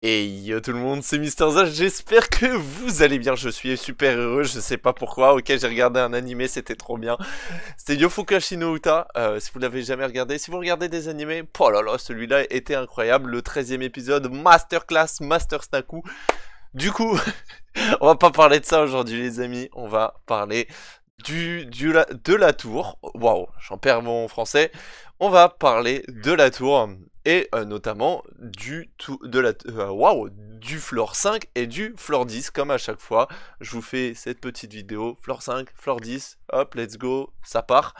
Hey yo tout le monde, c'est Mister Zach, j'espère que vous allez bien, je suis super heureux, je sais pas pourquoi, ok j'ai regardé un animé, c'était trop bien. C'était Yofukashi no Uta, euh, si vous l'avez jamais regardé, si vous regardez des animés, oh là là, celui-là était incroyable, le 13 e épisode, masterclass, master snaku. Du coup, on va pas parler de ça aujourd'hui les amis, on va parler du, de la tour. Waouh, j'en perds mon français. On va parler de la tour et euh, notamment du de la euh, du floor 5 et du floor 10 comme à chaque fois je vous fais cette petite vidéo floor 5 floor 10 hop let's go ça part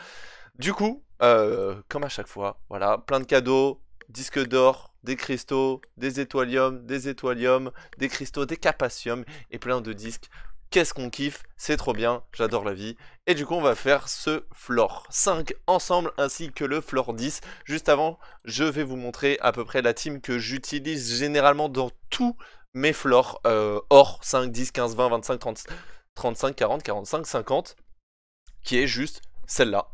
du coup euh, comme à chaque fois voilà plein de cadeaux disques d'or des cristaux des étoiliums des étoiliums des cristaux des capaciums et plein de disques qu'est-ce qu'on kiffe, c'est trop bien, j'adore la vie. Et du coup, on va faire ce floor 5 ensemble ainsi que le floor 10. Juste avant, je vais vous montrer à peu près la team que j'utilise généralement dans tous mes floors Or, 5, 10, 15, 20, 25, 30, 35, 40, 45, 50, qui est juste celle-là.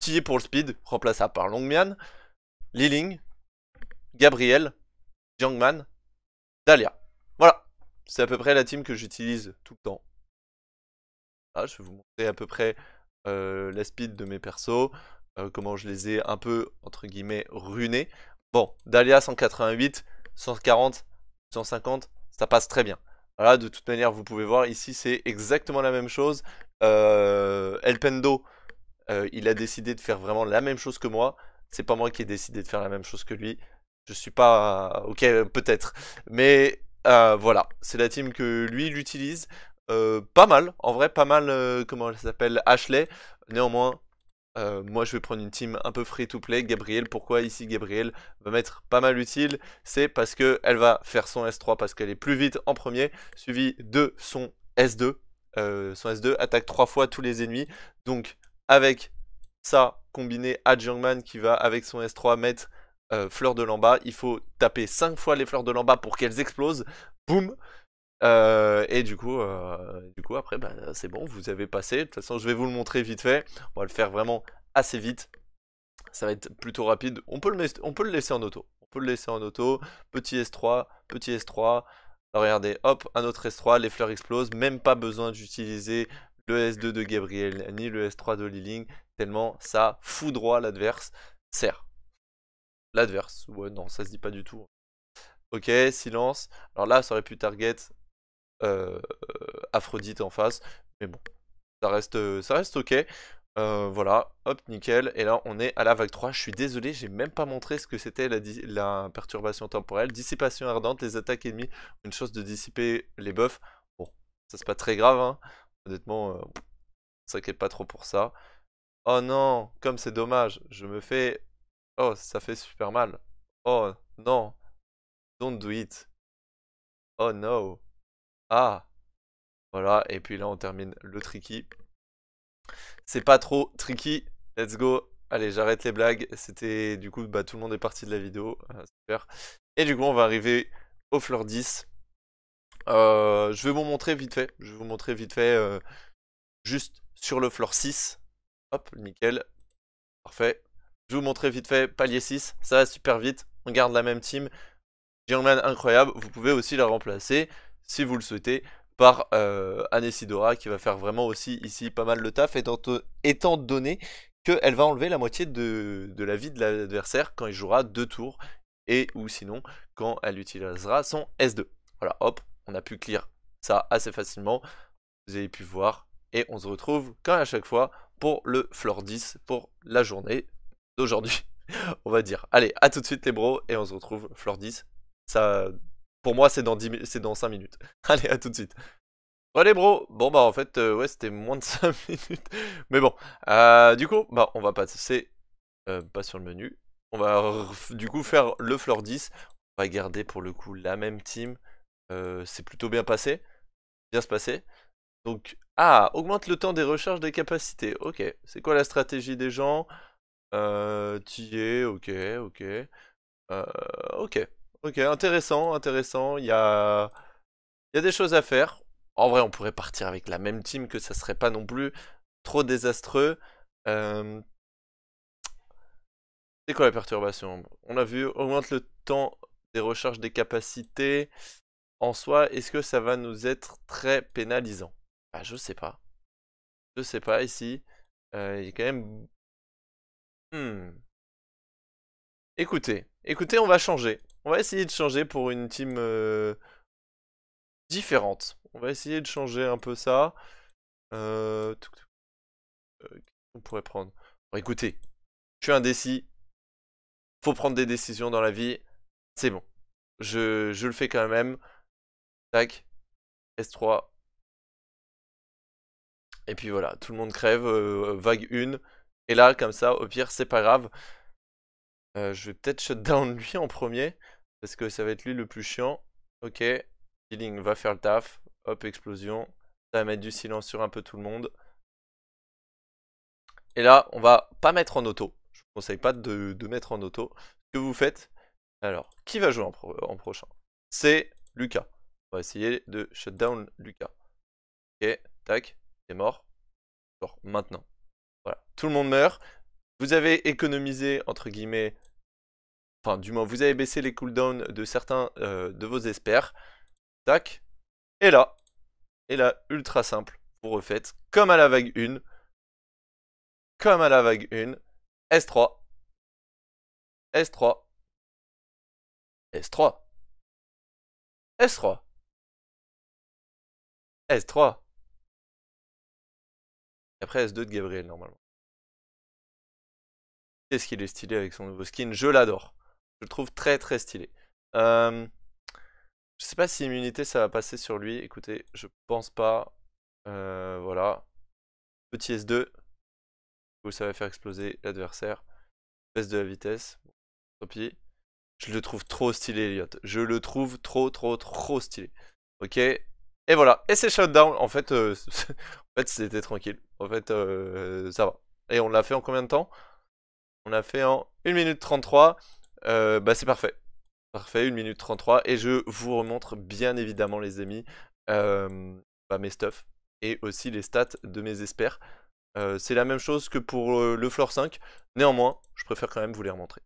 Qui pour le speed, remplaçable par Longmian, Liling, Gabriel, Jiangman, Dahlia. Voilà, c'est à peu près la team que j'utilise tout le temps ah, je vais vous montrer à peu près la speed de mes persos, comment je les ai un peu, entre guillemets, ruinés. Bon, Dahlia 188, 140, 150, ça passe très bien. Voilà, de toute manière, vous pouvez voir, ici c'est exactement la même chose. El Pendo, il a décidé de faire vraiment la même chose que moi. C'est pas moi qui ai décidé de faire la même chose que lui. Je suis pas... Ok, peut-être. Mais voilà, c'est la team que lui, il utilise euh, pas mal, en vrai, pas mal, euh, comment elle s'appelle, Ashley. Néanmoins, euh, moi, je vais prendre une team un peu free-to-play. Gabriel, pourquoi ici Gabriel va m'être pas mal utile C'est parce qu'elle va faire son S3 parce qu'elle est plus vite en premier, suivi de son S2. son S2 attaque trois fois tous les ennemis. Donc, avec ça, combiné à Jungman qui va, avec son S3, mettre fleurs Fleur de Lamba, il faut taper 5 fois les Fleurs de Lamba pour qu'elles explosent. Boum euh, et du coup, euh, du coup après, bah, c'est bon, vous avez passé. De toute façon, je vais vous le montrer vite fait. On va le faire vraiment assez vite. Ça va être plutôt rapide. On peut le, on peut le laisser en auto. On peut le laisser en auto. Petit S3, petit S3. Alors, regardez, hop, un autre S3, les fleurs explosent. Même pas besoin d'utiliser le S2 de Gabriel ni le S3 de Liling, tellement ça foudroie droit l'adverse. Serre. L'adverse. Ouais, non, ça se dit pas du tout. Ok, silence. Alors là, ça aurait pu target euh, Aphrodite en face. Mais bon, ça reste, euh, ça reste ok. Euh, voilà, hop, nickel. Et là, on est à la vague 3. Je suis désolé, j'ai même pas montré ce que c'était la, perturbation temporelle. Dissipation ardente, les attaques ennemies. Une chose de dissiper les buffs. Bon, ça c'est pas très grave, hein. Honnêtement, ça s'inquiète pas trop pour ça. Oh non, comme c'est dommage. Je me fais... Oh, ça fait super mal. Oh non. Don't do it. Oh no. Ah Voilà, et puis là on termine le tricky. C'est pas trop tricky, let's go Allez, j'arrête les blagues, c'était du coup, bah, tout le monde est parti de la vidéo, euh, super. Et du coup, on va arriver au floor 10. Euh, je vais vous montrer vite fait, je vais vous montrer vite fait, euh, juste sur le floor 6. Hop, nickel, parfait. Je vais vous montrer vite fait palier 6, ça va super vite, on garde la même team. man incroyable, vous pouvez aussi la remplacer si vous le souhaitez, par euh, qui va faire vraiment aussi ici pas mal le taf, étant, étant donné qu'elle va enlever la moitié de, la vie de l'adversaire quand il jouera deux tours et ou sinon quand elle utilisera son S2. Voilà, hop, on a pu clear ça assez facilement. Vous avez pu voir. Et on se retrouve quand à chaque fois pour le floor 10 pour la journée d'aujourd'hui, on va dire. Allez, à tout de suite les bros et on se retrouve floor 10. Ça pour moi, c'est dans, c'est dans 5 minutes. Allez, à tout de suite. Allez, bro. bon bah en fait, euh, ouais, c'était moins de 5 minutes. Mais bon, euh, du coup, bah on va passer euh, pas sur le menu. On va du coup faire le floor 10. On va garder pour le coup la même team. c'est plutôt bien passé. Bien se passer. Donc, ah, augmente le temps des recharges des capacités. Ok, c'est quoi la stratégie des gens euh, ok, ok. ok, Ok, intéressant, intéressant. Il y a... y a des choses à faire. En vrai, on pourrait partir avec la même team, que ça serait pas non plus trop désastreux. Euh, c'est quoi la perturbation On a vu, augmente le temps des recharges des capacités. En soi, est-ce que ça va nous être très pénalisant Ah, je sais pas. Je sais pas ici. Euh, il y a quand même... Hmm. Écoutez, écoutez, on va changer. On va essayer de changer pour une team euh, différente. On va essayer de changer un peu ça. On euh, euh, quest pourrait prendre Écoutez, je suis indécis. Faut prendre des décisions dans la vie. C'est bon. Je, je le fais quand même. Tac. S3. Et puis voilà, tout le monde crève. vague 1. Et là, comme ça, au pire, c'est pas grave. je vais peut-être shutdown lui en premier. Parce que ça va être lui le plus chiant. Ok, Killing va faire le taf. Hop, explosion. Ça va mettre du silence sur un peu tout le monde. Et là, on va pas mettre en auto. Je vous conseille pas de, mettre en auto. Ce que vous faites, alors, qui va jouer en, prochain C'est Lucas. On va essayer de shutdown Lucas. Ok, tac, il est mort. Genre, maintenant. Voilà, tout le monde meurt. Vous avez économisé, entre guillemets, enfin du moins vous avez baissé les cooldowns de certains euh, de vos espères. Tac. Et là, et là, ultra simple, vous refaites comme à la vague 1, comme à la vague 1, S3, S3, S3, S3, S3, et après S2 de Gabriel normalement. Qu'est-ce qu'il est stylé avec son nouveau skin, je l'adore. Je le trouve très très stylé. je sais pas si immunité ça va passer sur lui. Écoutez, je pense pas. Euh, voilà. Petit S2. Où ça va faire exploser l'adversaire. Baisse de la vitesse. Trop tant pis. Je le trouve trop stylé, Elliot. Je le trouve trop, trop, trop stylé. Ok. Et voilà. Et c'est shutdown. En fait, euh, en fait c'était tranquille. En fait, euh, ça va. Et on l'a fait en combien de temps On l'a fait en 1 minute 33. Euh, bah c'est parfait. Parfait, 1 minute 33. Et je vous remontre bien évidemment les amis bah, mes stuff et aussi les stats de mes espères. Euh, c'est la même chose que pour le floor 5. Néanmoins, je préfère quand même vous les remontrer.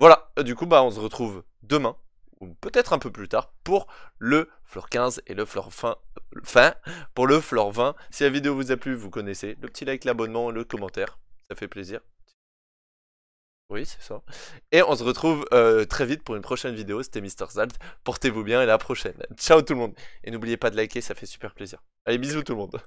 Voilà, du coup bah on se retrouve demain ou peut-être un peu plus tard pour le floor 15 et le floor fin, euh, fin pour le floor 20. Si la vidéo vous a plu, vous connaissez le petit like, l'abonnement, le commentaire, ça fait plaisir. Oui, c'est ça. Et on se retrouve euh, très vite pour une prochaine vidéo. C'était Mister Zalt. Portez-vous bien et à la prochaine. Ciao tout le monde. Et n'oubliez pas de liker, ça fait super plaisir. Allez, bisous tout le monde.